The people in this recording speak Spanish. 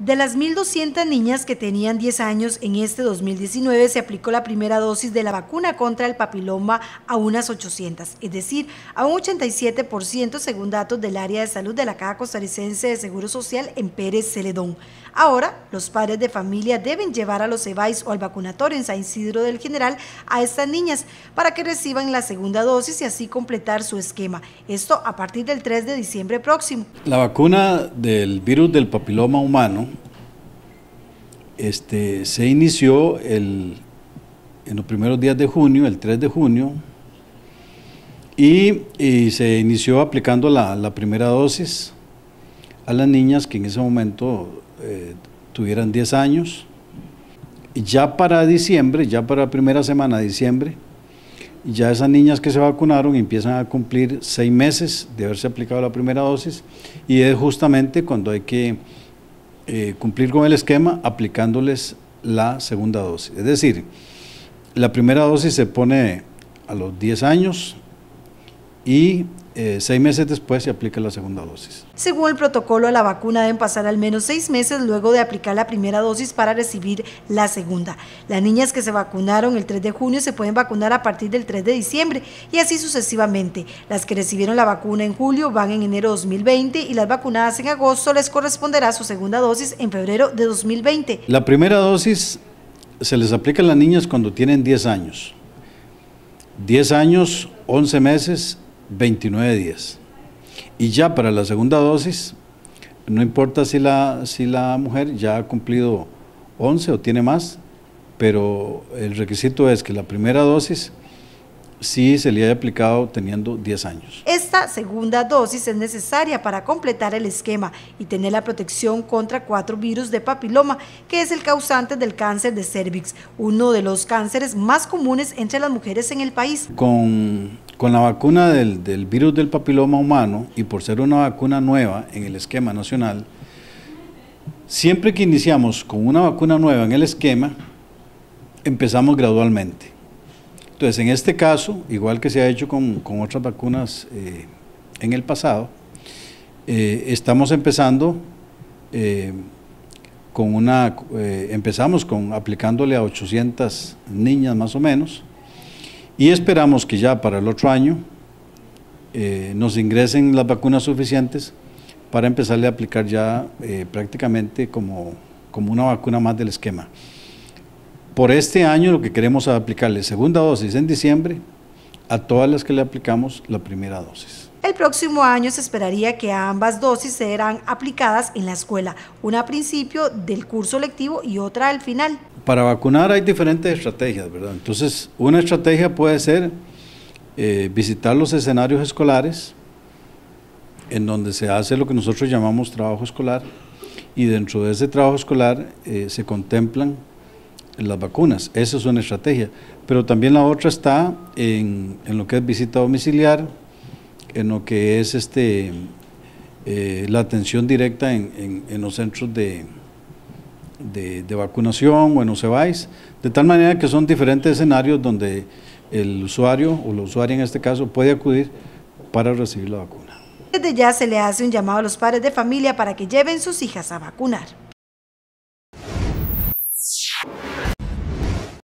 De las 1.200 niñas que tenían 10 años en este 2019, se aplicó la primera dosis de la vacuna contra el papiloma a unas 800, es decir, a un 87% según datos del área de salud de la Caja Costarricense de Seguro Social en Pérez Celedón. Ahora, los padres de familia deben llevar a los EVAIS o al vacunatorio en San Isidro del General a estas niñas para que reciban la segunda dosis y así completar su esquema. Esto a partir del 3 de diciembre próximo. La vacuna del virus del papiloma humano este, se inició el, en los primeros días de junio, el 3 de junio, y, se inició aplicando la, primera dosis a las niñas que en ese momento eh, tuvieran 10 años. Y ya para diciembre, ya para la primera semana de diciembre, ya esas niñas que se vacunaron empiezan a cumplir seis meses de haberse aplicado la primera dosis y es justamente cuando hay que eh, cumplir con el esquema aplicándoles la segunda dosis. Es decir, la primera dosis se pone a los 10 años, y eh, seis meses después se aplica la segunda dosis. Según el protocolo, la vacuna deben pasar al menos seis meses luego de aplicar la primera dosis para recibir la segunda. Las niñas que se vacunaron el 3 de junio se pueden vacunar a partir del 3 de diciembre y así sucesivamente. Las que recibieron la vacuna en julio van en enero de 2020 y las vacunadas en agosto les corresponderá su segunda dosis en febrero de 2020. La primera dosis se les aplica a las niñas cuando tienen 10 años. 10 años, 11 meses 29 días. Y ya para la segunda dosis, no importa si la, si la mujer ya ha cumplido 11 o tiene más, pero el requisito es que la primera dosis sí se le haya aplicado teniendo 10 años. Esta segunda dosis es necesaria para completar el esquema y tener la protección contra cuatro virus de papiloma, que es el causante del cáncer de cervix, uno de los cánceres más comunes entre las mujeres en el país. Con con la vacuna del, virus del papiloma humano y por ser una vacuna nueva en el esquema nacional, siempre que iniciamos con una vacuna nueva en el esquema, empezamos gradualmente. Entonces, en este caso, igual que se ha hecho con, otras vacunas eh, en el pasado, eh, estamos empezando eh, con una, empezamos con aplicándole a 800 niñas más o menos, y esperamos que ya para el otro año eh, nos ingresen las vacunas suficientes para empezarle a aplicar ya eh, prácticamente como, como una vacuna más del esquema. Por este año lo que queremos es aplicarle segunda dosis en diciembre a todas las que le aplicamos la primera dosis. El próximo año se esperaría que ambas dosis serán aplicadas en la escuela, una a principio del curso lectivo y otra al final. Para vacunar hay diferentes estrategias, ¿verdad? Entonces, una estrategia puede ser eh, visitar los escenarios escolares, en donde se hace lo que nosotros llamamos trabajo escolar, y dentro de ese trabajo escolar eh, se contemplan las vacunas. Esa es una estrategia. Pero también la otra está en lo que es visita domiciliar, en lo que es este, eh, la atención directa en, los centros de, vacunación o en los de tal manera que son diferentes escenarios donde el usuario o la usuaria en este caso puede acudir para recibir la vacuna. Desde ya se le hace un llamado a los padres de familia para que lleven sus hijas a vacunar.